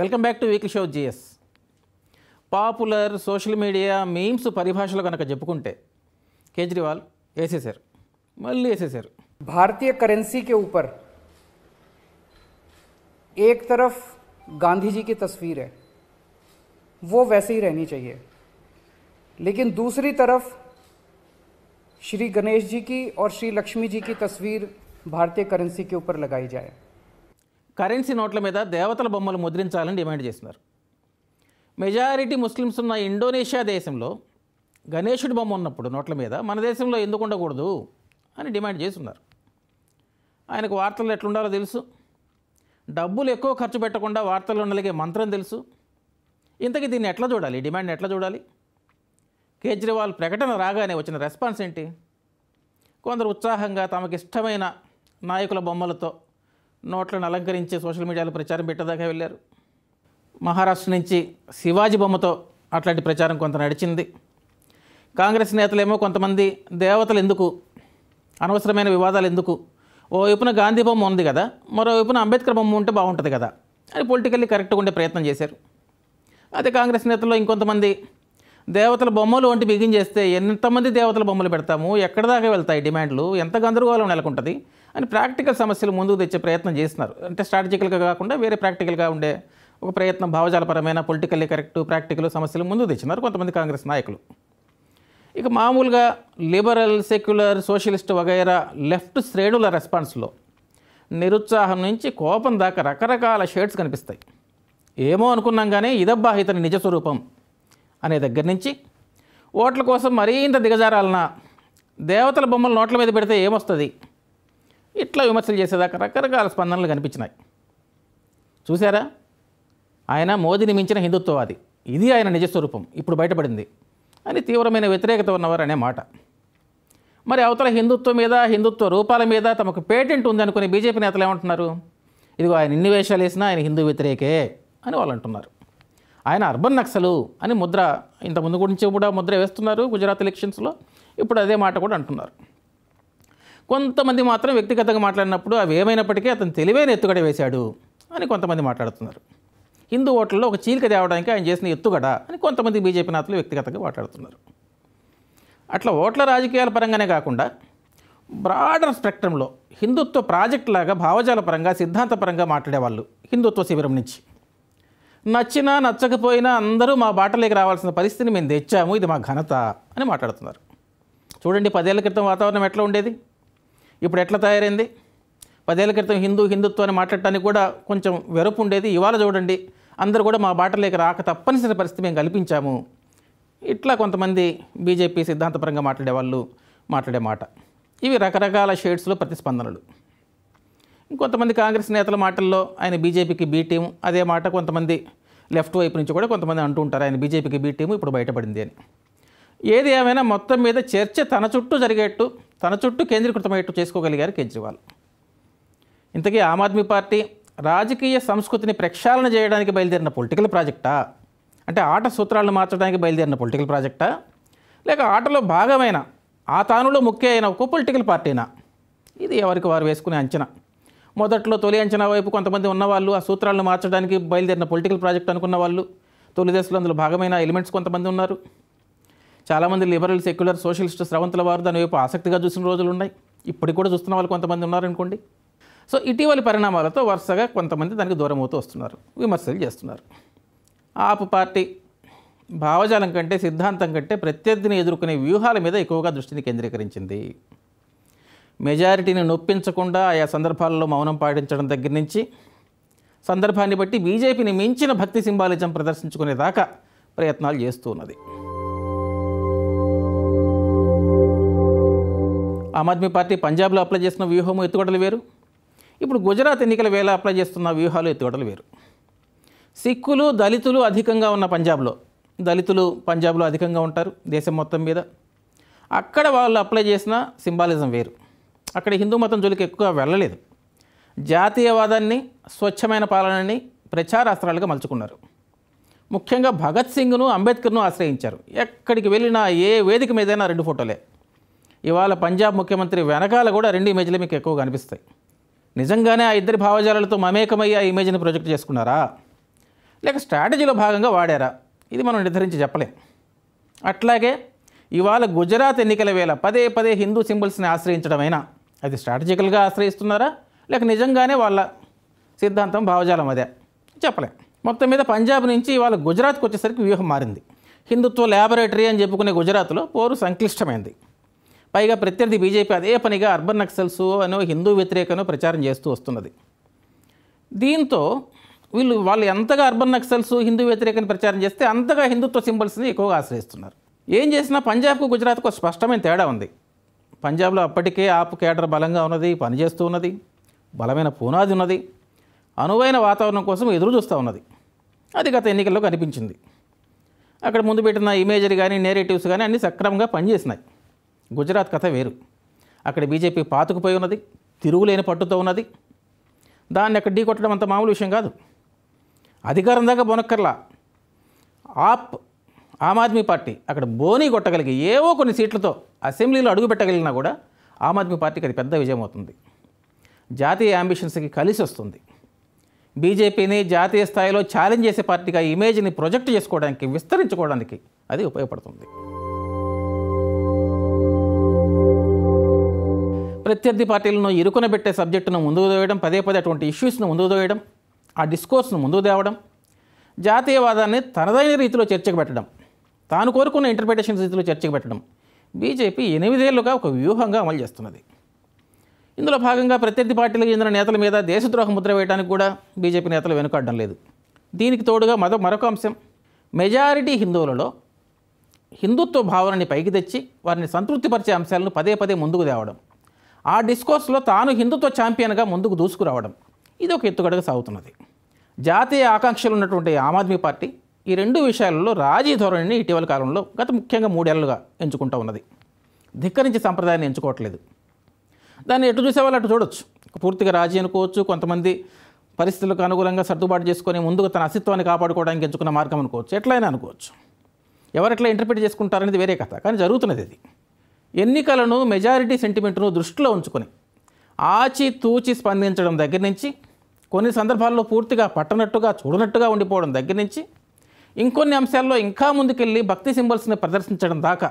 welcome back to week show GS popular social media memes పరిభాషలో केजरीवाल ऐसे sir मल्ल ऐसे sir भारतीय करेंसी के ऊपर एक तरफ गांधी जी की तस्वीर है वो वैसे ही रहनी चाहिए लेकिन दूसरी तरफ श्री गणेश जी की और श्री लक्ष्मी जी की तस्वीर भारतीय करेंसी के ऊपर लगाई जाए కరెన్సీ నోట్ల మీద దేవతల బొమ్మలు ముద్రించాలని డిమాండ్ చేస్తున్నారు మెజారిటీ ముస్లిమ్స్ ఉన్న ఇండోనేషియా దేశంలో గణేషుడి బొమ్మ ఉన్నప్పుడు నోట్ల మీద మన దేశంలో ఎందుకు ఉండకూడదు అని డిమాండ్ చేస్తున్నారు ఆయనకు వార్తలు ఎట్లుండాలో తెలుసు డబ్బులు ఎక్కువ ఖర్చు పెట్టకుండా వార్తలు ఉండలిగే మంత్రం తెలుసు ఇంతకీ దీన్ని ఎట్లా చూడాలి డిమాండ్ ఎట్లా చూడాలి కేజ్రీవాల్ ప్రకటన రాగానే వచ్చిన రెస్పాన్స్ ఏంటి కొందరు ఉత్సాహంగా తమకిష్టమైన నాయకుల బొమ్మలతో నోట్లను అలంకరించి సోషల్ మీడియాలో ప్రచారం పెట్టేదాకా వెళ్ళారు మహారాష్ట్ర నుంచి శివాజీ బొమ్మతో అట్లాంటి ప్రచారం కొంత నడిచింది కాంగ్రెస్ నేతలేమో కొంతమంది దేవతలు ఎందుకు అనవసరమైన వివాదాలు ఎందుకు ఓవైపున గాంధీ బొమ్మ ఉంది కదా మరోవైపున అంబేద్కర్ బొమ్మ ఉంటే బాగుంటుంది కదా అని పొలిటికల్లీ కరెక్ట్గా ఉండే ప్రయత్నం చేశారు అదే కాంగ్రెస్ నేతల్లో ఇంకొంతమంది దేవతల బొమ్మలు వంటి బిగించేస్తే చేస్తే ఎంతమంది దేవతల బొమ్మలు పెడతాము ఎక్కడ దాకా వెళ్తాయి డిమాండ్లు ఎంత గందరగోళం నెలకొంటుంది అని ప్రాక్టికల్ సమస్యలు ముందుకు తెచ్చే ప్రయత్నం చేస్తున్నారు అంటే స్ట్రాటజికల్గా కాకుండా వేరే ప్రాక్టికల్గా ఉండే ఒక ప్రయత్నం భావజాలపరమైన పొలిటికల్లీ కరెక్ట్ ప్రాక్టికల్ సమస్యలు ముందు తెచ్చినారు కొంతమంది కాంగ్రెస్ నాయకులు ఇక మామూలుగా లిబరల్ సెక్యులర్ సోషలిస్ట్ వగైరా లెఫ్ట్ శ్రేణుల రెస్పాన్స్లో నిరుత్సాహం నుంచి కోపం దాకా రకరకాల షేడ్స్ కనిపిస్తాయి ఏమో అనుకున్నాం కానీ ఇదబ్బా ఇతని నిజ స్వరూపం అనే దగ్గర నుంచి ఓట్ల కోసం మరింత దిగజారాలన దేవతల బొమ్మలు నోట్ల మీద పెడితే ఏమొస్తుంది ఇట్లా విమర్శలు చేసేదాకా రకరకాల స్పందనలు కనిపించినాయి చూసారా ఆయన మోదీని మించిన హిందుత్వవాది ఇది ఆయన నిజస్వరూపం ఇప్పుడు బయటపడింది అని తీవ్రమైన వ్యతిరేకత ఉన్నవారు అనే మాట మరి అవతల హిందుత్వం మీద హిందుత్వ రూపాల మీద తమకు పేటెంట్ ఉందనుకుని బీజేపీ నేతలు ఏమంటున్నారు ఇదిగో ఆయన ఇన్ని వేషాలు వేసినా ఆయన హిందూ వ్యతిరేకే అని వాళ్ళు అంటున్నారు ఆయన అర్బన్ నక్సలు అని ముద్ర ఇంతకుముందు గురించి కూడా ముద్ర వేస్తున్నారు గుజరాత్ ఎలక్షన్స్లో ఇప్పుడు అదే మాట కూడా అంటున్నారు కొంతమంది మాత్రం వ్యక్తిగతంగా మాట్లాడినప్పుడు అవి ఏమైనప్పటికీ అతను తెలివైన ఎత్తుగడ వేశాడు అని కొంతమంది మాట్లాడుతున్నారు హిందూ ఓట్లలో ఒక చీలిక తేవడానికి ఆయన చేసిన ఎత్తుగడ అని కొంతమంది బీజేపీ నేతలు వ్యక్తిగతంగా మాట్లాడుతున్నారు అట్లా ఓట్ల రాజకీయాల పరంగానే కాకుండా బ్రాడర్ స్పెక్ట్రంలో హిందుత్వ ప్రాజెక్ట్ లాగా భావజాల పరంగా సిద్ధాంత పరంగా మాట్లాడేవాళ్ళు హిందుత్వ శిబిరం నుంచి నచ్చినా నచ్చకపోయినా అందరూ మా బాటలోకి రావాల్సిన పరిస్థితిని మేము తెచ్చాము ఇది మా ఘనత అని మాట్లాడుతున్నారు చూడండి పదేళ్ల క్రితం వాతావరణం ఎట్లా ఉండేది ఇప్పుడు ఎట్లా తయారైంది పదేళ్ల క్రితం హిందూ హిందుత్వాన్ని మాట్లాడటానికి కూడా కొంచెం వెరపు ఉండేది ఇవాళ చూడండి అందరూ కూడా మా బాటలేక రాక తప్పనిసరి పరిస్థితి మేము కల్పించాము ఇట్లా కొంతమంది బీజేపీ సిద్ధాంతపరంగా మాట్లాడే వాళ్ళు మాట్లాడే మాట ఇవి రకరకాల షేడ్స్లో ప్రతిస్పందనలు ఇంకొంతమంది కాంగ్రెస్ నేతల మాటల్లో ఆయన బీజేపీకి బీ టీం అదే మాట కొంతమంది లెఫ్ట్ వైపు నుంచి కూడా కొంతమంది అంటూ ఉంటారు ఆయన బీజేపీకి బీ టీము ఇప్పుడు బయటపడింది అని ఏది ఏమైనా మొత్తం మీద చర్చ తన చుట్టూ జరిగేట్టు తన చుట్టూ కేంద్రీకృతమయ్యేట్టు చేసుకోగలిగారు కేజ్రీవాల్ ఇంతకీ ఆమ్ ఆద్మీ పార్టీ రాజకీయ సంస్కృతిని ప్రక్షాళన చేయడానికి బయలుదేరిన పొలిటికల్ ప్రాజెక్టా అంటే ఆట సూత్రాలను మార్చడానికి బయలుదేరిన పొలిటికల్ ప్రాజెక్టా లేక ఆటలో భాగమైన ఆ తానులో ముఖ్య అయిన ఒక పొలిటికల్ పార్టీనా ఇది ఎవరికి వారు వేసుకునే అంచనా మొదట్లో తొలి అంచనా వైపు కొంతమంది ఉన్నవాళ్ళు ఆ సూత్రాలను మార్చడానికి బయలుదేరిన పొలిటికల్ ప్రాజెక్ట్ అనుకున్న వాళ్ళు తొలి దశలో అందులో భాగమైన ఎలిమెంట్స్ కొంతమంది ఉన్నారు చాలామంది లిబరల్ సెక్యులర్ సోషలిస్ట్ స్రవంతుల వారు దాని వైపు ఆసక్తిగా చూసిన రోజులు ఉన్నాయి ఇప్పటికి కూడా చూస్తున్న వాళ్ళు కొంతమంది ఉన్నారనుకోండి సో ఇటీవలి పరిణామాలతో వరుసగా కొంతమంది దానికి దూరం అవుతూ వస్తున్నారు విమర్శలు చేస్తున్నారు ఆపు పార్టీ భావజాలం కంటే సిద్ధాంతం కంటే ప్రత్యర్థిని ఎదుర్కొనే వ్యూహాల మీద ఎక్కువగా దృష్టిని కేంద్రీకరించింది మెజారిటీని నొప్పించకుండా ఆయా సందర్భాల్లో మౌనం పాటించడం దగ్గర నుంచి సందర్భాన్ని బట్టి బీజేపీని మించిన భక్తి సింబాలిజం ప్రదర్శించుకునేదాకా ప్రయత్నాలు చేస్తూ ఉన్నది ఆమ్ ఆద్మీ పార్టీ పంజాబ్లో అప్లై చేసిన వ్యూహము ఎత్తుగడలు వేరు ఇప్పుడు గుజరాత్ ఎన్నికల వేళ అప్లై చేస్తున్న వ్యూహాలు ఎత్తుగడలు వేరు సిక్కులు దళితులు అధికంగా ఉన్న పంజాబ్లో దళితులు పంజాబ్లో అధికంగా ఉంటారు దేశం మొత్తం మీద అక్కడ వాళ్ళు అప్లై చేసిన సింబాలిజం వేరు అక్కడ హిందూ మతం జోలికి ఎక్కువ వెళ్ళలేదు జాతీయవాదాన్ని స్వచ్ఛమైన పాలనని ప్రచారాస్త్రాలుగా మలుచుకున్నారు ముఖ్యంగా భగత్ సింగ్ను అంబేద్కర్ను ఆశ్రయించారు ఎక్కడికి వెళ్ళినా ఏ వేదిక మీదైనా రెండు ఫోటోలే ఇవాళ పంజాబ్ ముఖ్యమంత్రి వెనకాల కూడా రెండు ఇమేజ్లు మీకు ఎక్కువ కనిపిస్తాయి నిజంగానే ఆ ఇద్దరి భావజాలతో మమేకమయ్యి ఆ ఇమేజ్ని ప్రొజెక్ట్ చేసుకున్నారా లేక స్ట్రాటజీలో భాగంగా వాడారా ఇది మనం నిర్ధారించి చెప్పలేం అట్లాగే ఇవాళ గుజరాత్ ఎన్నికల వేళ పదే పదే హిందూ సింబల్స్ని ఆశ్రయించడమైనా అది స్ట్రాటజికల్గా ఆశ్రయిస్తున్నారా లేక నిజంగానే వాళ్ళ సిద్ధాంతం భావజాలం అదే చెప్పలేం మొత్తం మీద పంజాబ్ నుంచి ఇవాళ గుజరాత్కి వచ్చేసరికి వ్యూహం మారింది హిందుత్వ ల్యాబొరేటరీ అని చెప్పుకునే గుజరాత్లో పోరు సంక్లిష్టమైంది పైగా ప్రత్యర్థి బీజేపీ అదే పనిగా అర్బన్ నక్సల్స్ అనో హిందూ వ్యతిరేకను ప్రచారం చేస్తూ వస్తున్నది దీంతో వీళ్ళు వాళ్ళు ఎంతగా అర్బన్ నక్సల్స్ హిందూ వ్యతిరేకను ప్రచారం చేస్తే అంతగా హిందుత్వ సింబల్స్ని ఎక్కువగా ఆశ్రయిస్తున్నారు ఏం చేసినా పంజాబ్కు గుజరాత్కు స్పష్టమైన తేడా ఉంది పంజాబ్లో అప్పటికే ఆపు కేడర్ బలంగా ఉన్నది పనిచేస్తూ ఉన్నది బలమైన పునాది ఉన్నది అనువైన వాతావరణం కోసం ఎదురు చూస్తూ ఉన్నది అది గత ఎన్నికల్లో కనిపించింది అక్కడ ముందు పెట్టిన ఇమేజరీ కానీ నేరేటివ్స్ కానీ అన్నీ సక్రమంగా పనిచేసినాయి గుజరాత్ కథ వేరు అక్కడ బీజేపీ పాతుకుపోయి ఉన్నది తిరుగులేని పట్టుతో ఉన్నది దాన్ని అక్కడ కొట్టడం అంత మామూలు విషయం కాదు అధికారం దాకా బొనక్కర్లా ఆప్ ఆమ్ ఆద్మీ పార్టీ అక్కడ బోనీ కొట్టగలిగి ఏవో కొన్ని సీట్లతో అసెంబ్లీలో అడుగు పెట్టగలిగినా కూడా ఆమ్ ఆద్మీ పార్టీకి అది పెద్ద విజయం అవుతుంది జాతీయ అంబిషన్స్కి కలిసి వస్తుంది బీజేపీని జాతీయ స్థాయిలో ఛాలెంజ్ చేసే పార్టీగా ఇమేజ్ని ప్రొజెక్ట్ చేసుకోవడానికి విస్తరించుకోవడానికి అది ఉపయోగపడుతుంది ప్రత్యర్థి పార్టీలను పెట్టే సబ్జెక్టును ముందుకు తోయడం పదే పదే అటువంటి ఇష్యూస్ను ముందుకు తోయడం ఆ డిస్కోర్స్ను ముందుకు తేవడం జాతీయవాదాన్ని తనదైన రీతిలో చర్చకు పెట్టడం తాను కోరుకున్న ఇంటర్ప్రిటేషన్ రీతిలో చర్చకు పెట్టడం బీజేపీ ఎనిమిదేళ్లుగా ఒక వ్యూహంగా అమలు చేస్తున్నది ఇందులో భాగంగా ప్రత్యర్థి పార్టీలకు చెందిన నేతల మీద దేశద్రోహ ముద్ర వేయడానికి కూడా బీజేపీ నేతలు వెనుకాడడం లేదు దీనికి తోడుగా మరో మరొక అంశం మెజారిటీ హిందువులలో హిందుత్వ భావనని పైకి తెచ్చి వారిని సంతృప్తిపరిచే అంశాలను పదే పదే ముందుకు తేవడం ఆ డిస్కోర్స్లో తాను హిందుత్వ ఛాంపియన్గా ముందుకు దూసుకురావడం ఇది ఒక ఎత్తుగడగా సాగుతున్నది జాతీయ ఆకాంక్షలు ఉన్నటువంటి ఆమ్ ఆద్మీ పార్టీ ఈ రెండు విషయాలలో రాజీ ధోరణిని ఇటీవల కాలంలో గత ముఖ్యంగా మూడేళ్లుగా ఎంచుకుంటూ ఉన్నది ధిక్కరించే సంప్రదాయాన్ని ఎంచుకోవట్లేదు దాన్ని ఎటు చూసేవాళ్ళు అటు చూడొచ్చు పూర్తిగా రాజీ అనుకోవచ్చు కొంతమంది పరిస్థితులకు అనుకూలంగా సర్దుబాటు చేసుకొని ముందుగా తన అస్తిత్వాన్ని కాపాడుకోవడానికి ఎంచుకున్న మార్గం అనుకోవచ్చు ఎట్లయినా అనుకోవచ్చు ఎవరెట్లా ఇంటర్ప్రిట్ చేసుకుంటారనేది వేరే కథ కానీ జరుగుతున్నది ఇది ఎన్నికలను మెజారిటీ సెంటిమెంట్ను దృష్టిలో ఉంచుకొని ఆచితూచి స్పందించడం దగ్గర నుంచి కొన్ని సందర్భాల్లో పూర్తిగా పట్టనట్టుగా చూడనట్టుగా ఉండిపోవడం దగ్గర నుంచి ఇంకొన్ని అంశాల్లో ఇంకా ముందుకెళ్ళి భక్తి సింబల్స్ని ప్రదర్శించడం దాకా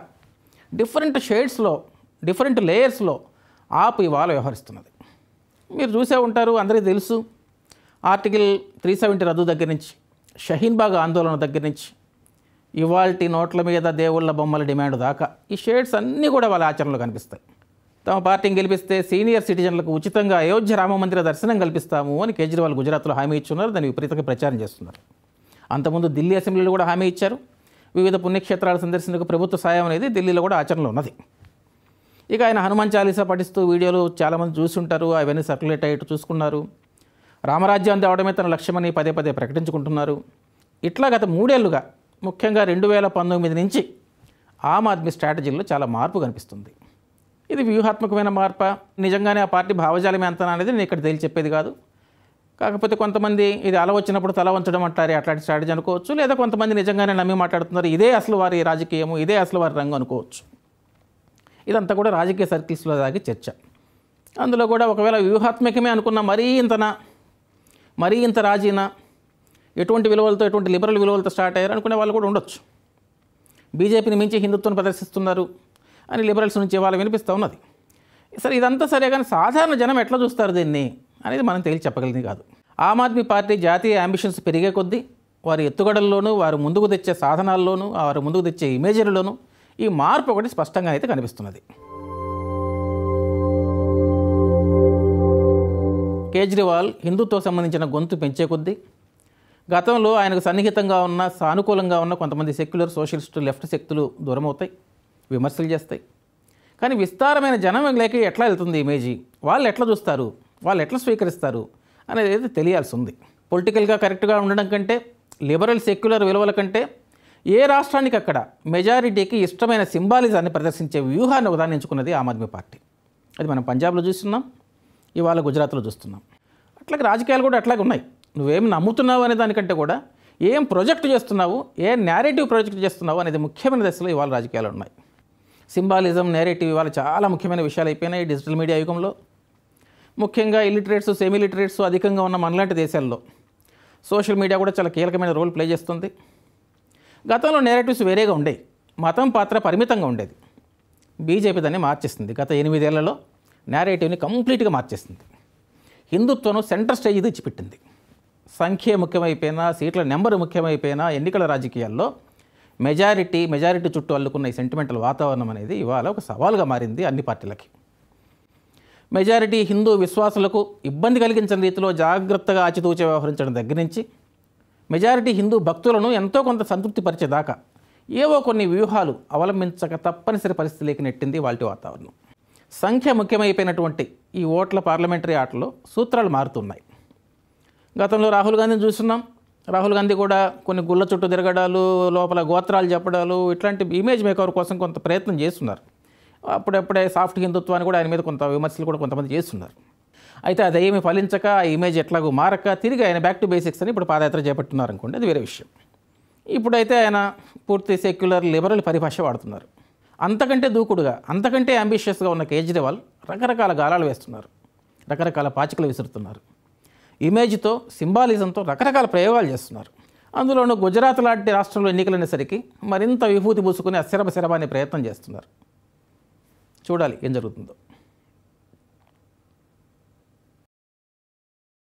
డిఫరెంట్ షేడ్స్లో డిఫరెంట్ లేయర్స్లో ఆపు ఇవాళ వ్యవహరిస్తున్నది మీరు చూసే ఉంటారు అందరికీ తెలుసు ఆర్టికల్ త్రీ సెవెంటీ రద్దు దగ్గర నుంచి షహీన్బాగ్ ఆందోళన దగ్గర నుంచి ఇవాల్టి నోట్ల మీద దేవుళ్ళ బొమ్మల డిమాండ్ దాకా ఈ షేడ్స్ అన్నీ కూడా వాళ్ళ ఆచరణలో కనిపిస్తాయి తమ పార్టీని గెలిపిస్తే సీనియర్ సిటిజన్లకు ఉచితంగా అయోధ్య రామమందిర దర్శనం కల్పిస్తాము అని కేజ్రీవాల్ గుజరాత్లో హామీ ఇచ్చున్నారు దాని విపరీతంగా ప్రచారం చేస్తున్నారు అంతకుముందు ఢిల్లీ అసెంబ్లీలో కూడా హామీ ఇచ్చారు వివిధ పుణ్యక్షేత్రాల సందర్శనకు ప్రభుత్వ సాయం అనేది ఢిల్లీలో కూడా ఆచరణలో ఉన్నది ఇక ఆయన హనుమాన్ చాలీసా పఠిస్తూ వీడియోలు చాలామంది చూసుంటారు అవన్నీ సర్క్యులేట్ అయ్యి చూసుకున్నారు రామరాజ్యాన్ని తేవడమే తన లక్ష్యమని పదే పదే ప్రకటించుకుంటున్నారు ఇట్లా గత మూడేళ్లుగా ముఖ్యంగా రెండు వేల పంతొమ్మిది నుంచి ఆమ్ ఆద్మీ స్ట్రాటజీలో చాలా మార్పు కనిపిస్తుంది ఇది వ్యూహాత్మకమైన మార్ప నిజంగానే ఆ పార్టీ భావజాలం ఎంత అనేది నేను ఇక్కడ తేలి చెప్పేది కాదు కాకపోతే కొంతమంది ఇది అల వచ్చినప్పుడు తల వంచడం అంటారు అట్లాంటి స్ట్రాటజీ అనుకోవచ్చు లేదా కొంతమంది నిజంగానే నమ్మి మాట్లాడుతున్నారు ఇదే అసలు వారి రాజకీయము ఇదే అసలు వారి రంగు అనుకోవచ్చు ఇదంతా కూడా రాజకీయ సర్కిల్స్లో దాగి చర్చ అందులో కూడా ఒకవేళ వ్యూహాత్మకమే అనుకున్న మరీ ఇంతనా మరీ ఇంత రాజీనా ఎటువంటి విలువలతో ఎటువంటి లిబరల్ విలువలతో స్టార్ట్ అయ్యారు అనుకునే వాళ్ళు కూడా ఉండొచ్చు బీజేపీని మించి హిందుత్వం ప్రదర్శిస్తున్నారు అని లిబరల్స్ నుంచి వాళ్ళు వినిపిస్తూ ఉన్నది సరే ఇదంతా సరే కానీ సాధారణ జనం ఎట్లా చూస్తారు దీన్ని అనేది మనం తేల్చి చెప్పగలిగింది కాదు ఆమ్ ఆద్మీ పార్టీ జాతీయ అంబిషన్స్ పెరిగే కొద్దీ వారి ఎత్తుగడల్లోనూ వారు ముందుకు తెచ్చే సాధనాల్లోనూ వారు ముందుకు తెచ్చే ఇమేజరీలోనూ ఈ మార్పు ఒకటి స్పష్టంగా అయితే కనిపిస్తున్నది కేజ్రీవాల్ హిందుత్వం సంబంధించిన గొంతు పెంచే కొద్దీ గతంలో ఆయనకు సన్నిహితంగా ఉన్న సానుకూలంగా ఉన్న కొంతమంది సెక్యులర్ సోషలిస్ట్ లెఫ్ట్ శక్తులు దూరమవుతాయి విమర్శలు చేస్తాయి కానీ విస్తారమైన జనం లేక ఎట్లా వెళ్తుంది ఇమేజీ వాళ్ళు ఎట్లా చూస్తారు వాళ్ళు ఎట్లా స్వీకరిస్తారు అనేది అయితే తెలియాల్సి ఉంది పొలిటికల్గా కరెక్ట్గా ఉండడం కంటే లిబరల్ సెక్యులర్ విలువల కంటే ఏ రాష్ట్రానికి అక్కడ మెజారిటీకి ఇష్టమైన సింబాలిజాన్ని ప్రదర్శించే వ్యూహాన్ని ఉదాహరణ ఎంచుకున్నది ఆమ్ ఆద్మీ పార్టీ అది మనం పంజాబ్లో చూస్తున్నాం ఇవాళ గుజరాత్లో చూస్తున్నాం అట్లాగే రాజకీయాలు కూడా అట్లాగే ఉన్నాయి నువ్వేం నమ్ముతున్నావు అనే దానికంటే కూడా ఏం ప్రొజెక్ట్ చేస్తున్నావు ఏ నేరేటివ్ ప్రొజెక్ట్ చేస్తున్నావు అనేది ముఖ్యమైన దశలో ఇవాళ రాజకీయాలు ఉన్నాయి సింబాలిజం నేరేటివ్ ఇవాళ చాలా ముఖ్యమైన విషయాలు అయిపోయినాయి డిజిటల్ మీడియా యుగంలో ముఖ్యంగా ఇలిటరేట్స్ సెమీ లిటరేట్స్ అధికంగా ఉన్న మనలాంటి దేశాల్లో సోషల్ మీడియా కూడా చాలా కీలకమైన రోల్ ప్లే చేస్తుంది గతంలో నేరేటివ్స్ వేరేగా ఉండేవి మతం పాత్ర పరిమితంగా ఉండేది బీజేపీ దాన్ని మార్చేస్తుంది గత ఎనిమిదేళ్లలో నేరేటివ్ని కంప్లీట్గా మార్చేస్తుంది హిందుత్వం సెంటర్ స్టేజ్ తెచ్చిపెట్టింది సంఖ్య ముఖ్యమైపోయినా సీట్ల నెంబర్ ముఖ్యమైపోయినా ఎన్నికల రాజకీయాల్లో మెజారిటీ మెజారిటీ చుట్టూ అల్లుకున్న ఈ సెంటిమెంటల్ వాతావరణం అనేది ఇవాళ ఒక సవాల్గా మారింది అన్ని పార్టీలకి మెజారిటీ హిందూ విశ్వాసులకు ఇబ్బంది కలిగించిన రీతిలో జాగ్రత్తగా ఆచితూచి వ్యవహరించడం దగ్గర నుంచి మెజారిటీ హిందూ భక్తులను ఎంతో కొంత సంతృప్తి పరిచేదాకా ఏవో కొన్ని వ్యూహాలు అవలంబించక తప్పనిసరి పరిస్థితిలోకి నెట్టింది వాటి వాతావరణం సంఖ్య ముఖ్యమైపోయినటువంటి ఈ ఓట్ల పార్లమెంటరీ ఆటలో సూత్రాలు మారుతున్నాయి గతంలో రాహుల్ గాంధీని చూస్తున్నాం రాహుల్ గాంధీ కూడా కొన్ని గుళ్ళ చుట్టూ తిరగడాలు లోపల గోత్రాలు చెప్పడాలు ఇట్లాంటి ఇమేజ్ మేకవర్ కోసం కొంత ప్రయత్నం చేస్తున్నారు అప్పుడప్పుడే సాఫ్ట్ హిందుత్వాన్ని కూడా ఆయన మీద కొంత విమర్శలు కూడా కొంతమంది చేస్తున్నారు అయితే అది ఏమి ఫలించక ఆ ఇమేజ్ ఎట్లాగో మారక తిరిగి ఆయన బ్యాక్ టు బేసిక్స్ అని ఇప్పుడు పాదయాత్ర చేపట్టున్నారు అనుకోండి అది వేరే విషయం ఇప్పుడైతే ఆయన పూర్తి సెక్యులర్ లిబరల్ పరిభాష వాడుతున్నారు అంతకంటే దూకుడుగా అంతకంటే అంబిషియస్గా ఉన్న కేజ్రీవాల్ రకరకాల గాలాలు వేస్తున్నారు రకరకాల పాచికలు విసురుతున్నారు ఇమేజ్తో సింబాలిజంతో రకరకాల ప్రయోగాలు చేస్తున్నారు అందులోనూ గుజరాత్ లాంటి రాష్ట్రంలో ఎన్నికలైనసరికి మరింత విభూతి పూసుకుని అస్థిరపశిరమనే ప్రయత్నం చేస్తున్నారు చూడాలి ఏం జరుగుతుందో